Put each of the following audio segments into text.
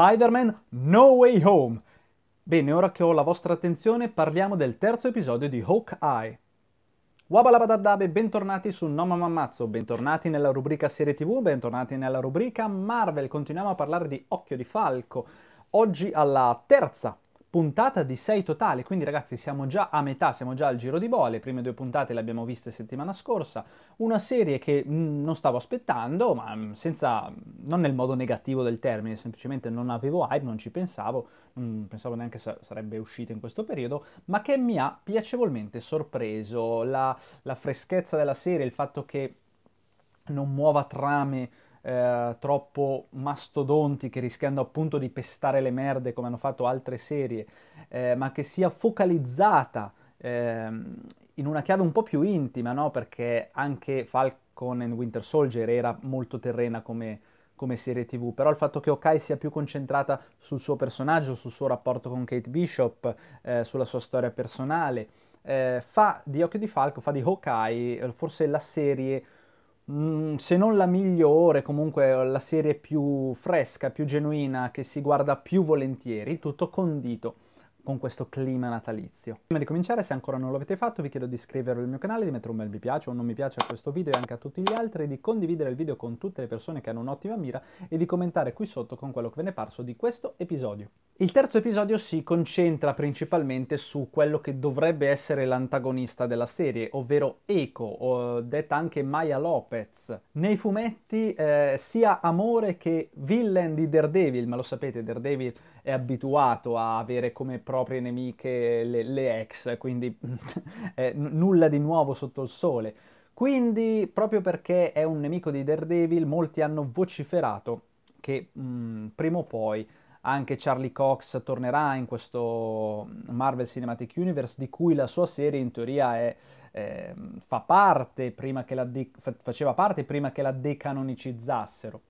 Spider-Man No Way Home. Bene, ora che ho la vostra attenzione parliamo del terzo episodio di Hawkeye. Wabalabadabdabe, bentornati su No Mamma Mazzo, bentornati nella rubrica serie tv, bentornati nella rubrica Marvel, continuiamo a parlare di Occhio di Falco, oggi alla terza puntata di 6 totale, quindi ragazzi siamo già a metà, siamo già al giro di bolle, le prime due puntate le abbiamo viste settimana scorsa, una serie che mh, mm, non stavo aspettando, ma mh, mm, senza, mm, non nel modo negativo del termine, semplicemente non avevo hype, non ci pensavo, non pensavo neanche sa- sarebbe uscita in questo periodo, ma che mi ha piacevolmente sorpreso, la, la freschezza della serie, il fatto che non muova trame, eh, troppo mastodontiche rischiando appunto di pestare le merde come hanno fatto altre serie, eh, ma che sia focalizzata eh, in una chiave un po' più intima, no? perché anche Falcon and Winter Soldier era molto terrena come, come serie tv, però il fatto che Okai sia più concentrata sul suo personaggio, sul suo rapporto con Kate Bishop, eh, sulla sua storia personale, eh, fa di Occhio di Falco, fa di Hawkeye eh, forse la serie Mm, se non la migliore, comunque la serie più fresca, più genuina, che si guarda più volentieri, tutto condito con questo clima natalizio. Prima di cominciare, se ancora non l'avete fatto, vi chiedo di iscrivervi al mio canale, di mettere un bel mi piace o un non mi piace a questo video e anche a tutti gli altri, di condividere il video con tutte le persone che hanno un'ottima mira e di commentare qui sotto con quello che ve ne è parso di questo episodio. Il terzo episodio si concentra principalmente su quello che dovrebbe essere l'antagonista della serie, ovvero Eco, detta anche Maya Lopez. Nei fumetti eh, sia Amore che Villain di Daredevil, ma lo sapete, Daredevil è abituato a avere come prova proprie nemiche, le, le ex, quindi eh, n- nulla di nuovo sotto il sole. Quindi, proprio perché è un nemico di Daredevil, molti hanno vociferato che mh, mm, prima o poi anche Charlie Cox tornerà in questo Marvel Cinematic Universe di cui la sua serie in teoria è, eh, fa parte, prima che la de- faceva parte prima che la decanonicizzassero.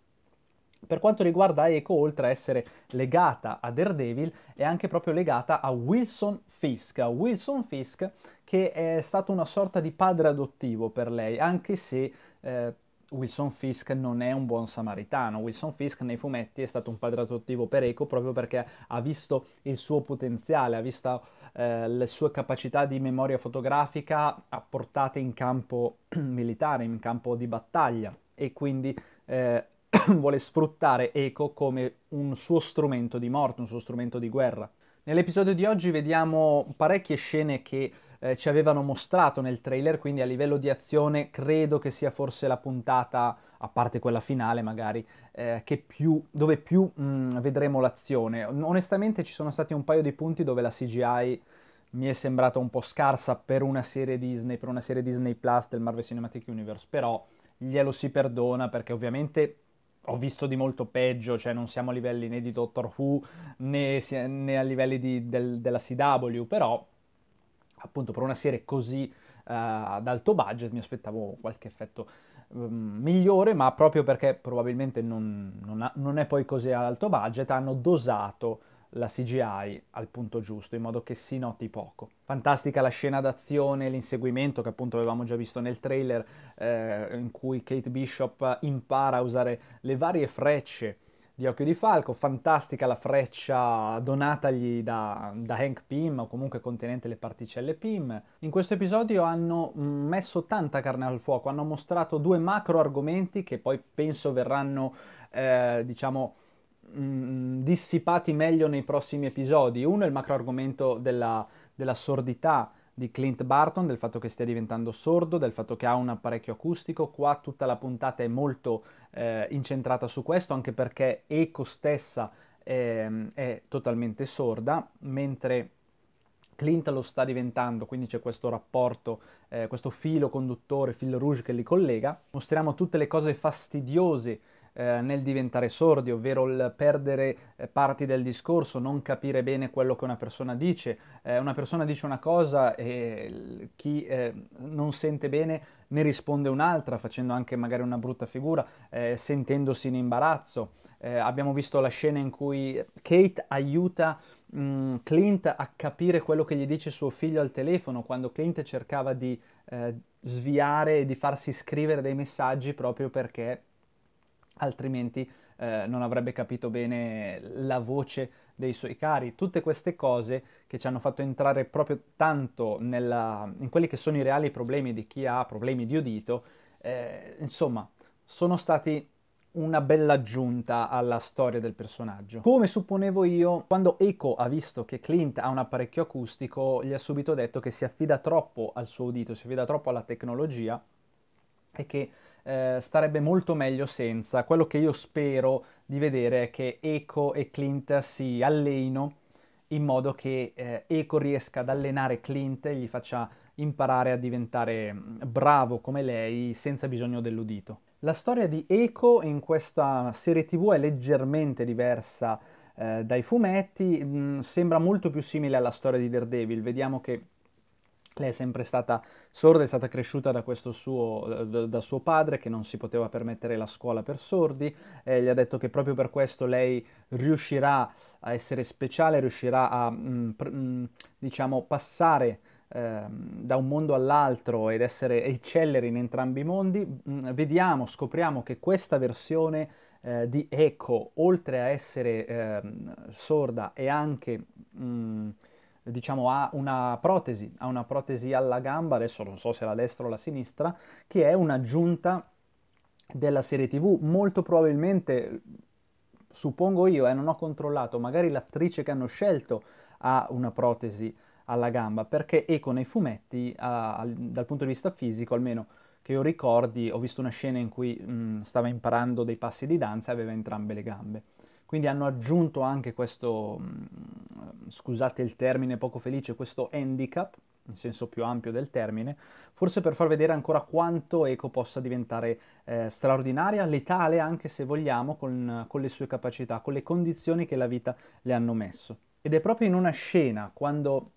Per quanto riguarda Eco, oltre a essere legata a Daredevil, è anche proprio legata a Wilson Fisk. A Wilson Fisk che è stato una sorta di padre adottivo per lei, anche se eh, Wilson Fisk non è un buon samaritano. Wilson Fisk nei fumetti è stato un padre adottivo per Eco proprio perché ha visto il suo potenziale, ha visto eh, le sue capacità di memoria fotografica apportate in campo militare, in campo di battaglia e quindi... Eh, vuole sfruttare Eco come un suo strumento di morte, un suo strumento di guerra. Nell'episodio di oggi vediamo parecchie scene che eh, ci avevano mostrato nel trailer, quindi a livello di azione credo che sia forse la puntata, a parte quella finale magari, eh, più, dove più mh, mm, vedremo l'azione. Onestamente ci sono stati un paio di punti dove la CGI mi è sembrata un po' scarsa per una serie Disney, per una serie Disney Plus del Marvel Cinematic Universe, però glielo si perdona perché ovviamente ho visto di molto peggio, cioè non siamo a livelli né di Doctor Who né, né a livelli di, del, della CW, però appunto per una serie così uh, ad alto budget mi aspettavo qualche effetto um, migliore, ma proprio perché probabilmente non, non, ha, non, è poi così ad alto budget hanno dosato la CGI al punto giusto, in modo che si noti poco. Fantastica la scena d'azione, l'inseguimento che appunto avevamo già visto nel trailer, eh, in cui Kate Bishop impara a usare le varie frecce di Occhio di Falco, fantastica la freccia donatagli da, da, Hank Pym o comunque contenente le particelle Pym. In questo episodio hanno messo tanta carne al fuoco, hanno mostrato due macro argomenti che poi penso verranno, eh, diciamo, mh, mm, dissipati meglio nei prossimi episodi. Uno è il macro argomento della, della sordità di Clint Barton, del fatto che stia diventando sordo, del fatto che ha un apparecchio acustico. Qua tutta la puntata è molto eh, incentrata su questo, anche perché Eco stessa eh, è totalmente sorda, mentre Clint lo sta diventando, quindi c'è questo rapporto, eh, questo filo conduttore, filo rouge che li collega. Mostriamo tutte le cose fastidiose eh, nel diventare sordi, ovvero il perdere eh, parti del discorso, non capire bene quello che una persona dice. Eh, una persona dice una cosa e chi eh, non sente bene ne risponde un'altra, facendo anche magari una brutta figura, sentendosi in imbarazzo. abbiamo visto la scena in cui Kate aiuta mh, mm, Clint a capire quello che gli dice suo figlio al telefono, quando Clint cercava di sviare e di farsi scrivere dei messaggi proprio perché altrimenti eh, non avrebbe capito bene la voce dei suoi cari. Tutte queste cose che ci hanno fatto entrare proprio tanto nella, in quelli che sono i reali problemi di chi ha problemi di udito, eh, insomma, sono stati una bella aggiunta alla storia del personaggio. Come supponevo io, quando Eco ha visto che Clint ha un apparecchio acustico, gli ha subito detto che si affida troppo al suo udito, si affida troppo alla tecnologia e che eh, starebbe molto meglio senza. Quello che io spero di vedere è che Eco e Clint si alleinino in modo che eh, Eco riesca ad allenare Clint e gli faccia imparare a diventare mm, bravo come lei senza bisogno dell'udito. La storia di Eco in questa serie tv è leggermente diversa eh, dai fumetti, mh, mm, sembra molto più simile alla storia di Daredevil, vediamo che lei è sempre stata sorda, è stata cresciuta da, suo, da, suo, padre che non si poteva permettere la scuola per sordi, eh, gli ha detto che proprio per questo lei riuscirà a essere speciale, riuscirà a mh, mm, mh, mm, diciamo, passare eh, da un mondo all'altro ed essere eccellere in entrambi i mondi. Mh, mm, vediamo, scopriamo che questa versione eh, di Echo, oltre a essere ehm, sorda, è anche diciamo, ha una protesi, ha una protesi alla gamba, adesso non so se la destra o la sinistra, che è un'aggiunta della serie TV, molto probabilmente, suppongo io, eh, non ho controllato, magari l'attrice che hanno scelto ha una protesi alla gamba, perché Eco nei fumetti, ha, dal punto di vista fisico almeno, che io ricordi, ho visto una scena in cui mh, mm, stava imparando dei passi di danza e aveva entrambe le gambe. Quindi hanno aggiunto anche questo, mm, scusate il termine poco felice, questo handicap, in senso più ampio del termine, forse per far vedere ancora quanto Eco possa diventare eh, straordinaria, letale anche se vogliamo, con, con le sue capacità, con le condizioni che la vita le hanno messo. Ed è proprio in una scena, quando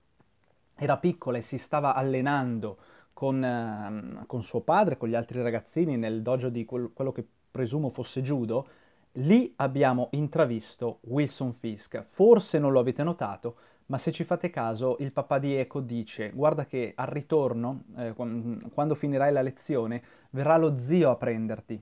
era piccola e si stava allenando con, ehm, con suo padre, con gli altri ragazzini nel dojo di quel, quello che presumo fosse judo, Lì abbiamo intravisto Wilson Fisk. Forse non lo avete notato, ma se ci fate caso, il papà di Eco dice: Guarda che al ritorno, eh, quando finirai la lezione, verrà lo zio a prenderti.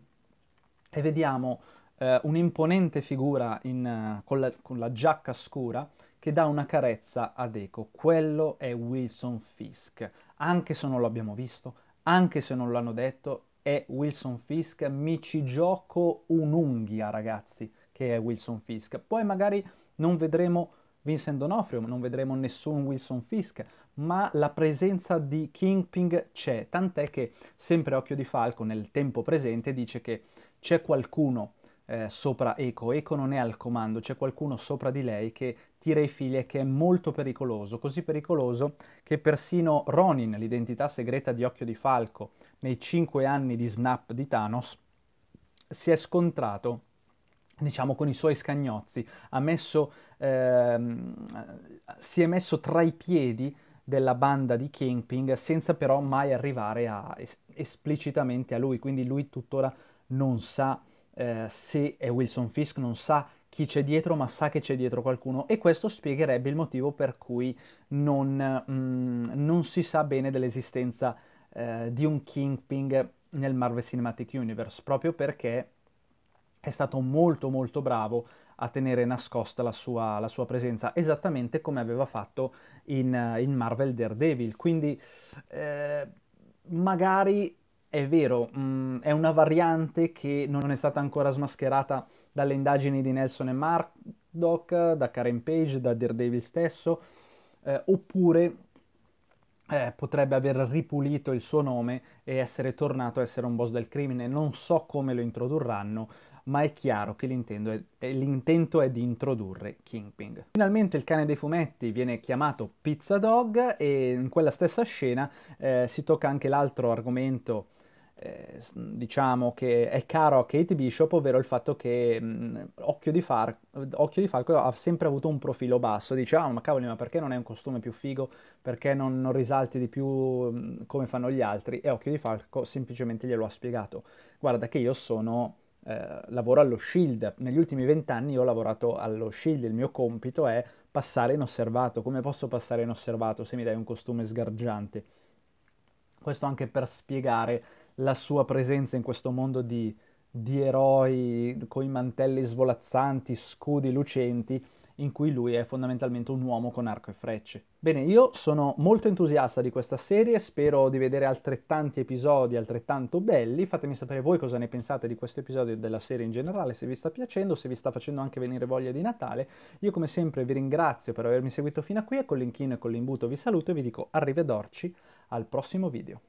E vediamo eh, un'imponente figura in, uh, con, la, con la giacca scura che dà una carezza ad Eco. Quello è Wilson Fisk. Anche se non lo abbiamo visto, anche se non l'hanno detto, è Wilson Fisk, mi ci gioco un'unghia ragazzi che è Wilson Fisk. Poi magari non vedremo Vincent D'Onofrio, non vedremo nessun Wilson Fisk, ma la presenza di Kingpin c'è, tant'è che sempre Occhio di Falco nel tempo presente dice che c'è qualcuno eh, sopra Eco, Eco non è al comando, c'è qualcuno sopra di lei che tira i fili e che è molto pericoloso, così pericoloso che persino Ronin, l'identità segreta di Occhio di Falco, nei cinque anni di snap di Thanos, si è scontrato diciamo con i suoi scagnozzi, ha messo, ehm, si è messo tra i piedi della banda di Kingping senza però mai arrivare a, es- esplicitamente a lui, quindi lui tuttora non sa eh, se è eh, Wilson Fisk non sa chi c'è dietro, ma sa che c'è dietro qualcuno e questo spiegherebbe il motivo per cui non, mm, non si sa bene dell'esistenza eh, di un Kingpin nel Marvel Cinematic Universe, proprio perché è stato molto molto bravo a tenere nascosta la sua, la sua presenza, esattamente come aveva fatto in, eh, in Marvel Daredevil. Quindi eh, magari è vero, mh, mm, è una variante che non è stata ancora smascherata dalle indagini di Nelson e Murdoch, da Karen Page, da Daredevil stesso, eh, oppure eh, potrebbe aver ripulito il suo nome e essere tornato a essere un boss del crimine. Non so come lo introdurranno, ma è chiaro che l'intento è, l'intento è di introdurre Kingpin. Finalmente il cane dei fumetti viene chiamato Pizza Dog e in quella stessa scena eh, si tocca anche l'altro argomento eh, diciamo che è caro a Kate Bishop, ovvero il fatto che mh, mm, Occhio, di Far- Occhio, di Falco ha sempre avuto un profilo basso, dice ah ma cavoli ma perché non è un costume più figo, perché non, non risalti di più mh, mm, come fanno gli altri e Occhio di Falco semplicemente glielo ha spiegato, guarda che io sono eh, lavoro allo Shield. Negli ultimi vent'anni io ho lavorato allo Shield, il mio compito è passare inosservato. Come posso passare inosservato se mi dai un costume sgargiante? Questo anche per spiegare la sua presenza in questo mondo di, di eroi con i mantelli svolazzanti, scudi lucenti, in cui lui è fondamentalmente un uomo con arco e frecce. Bene, io sono molto entusiasta di questa serie, spero di vedere altrettanti episodi altrettanto belli, fatemi sapere voi cosa ne pensate di questo episodio della serie in generale, se vi sta piacendo, se vi sta facendo anche venire voglia di Natale. Io come sempre vi ringrazio per avermi seguito fino a qui e con l'inchino e con l'imbuto vi saluto e vi dico arrivederci al prossimo video.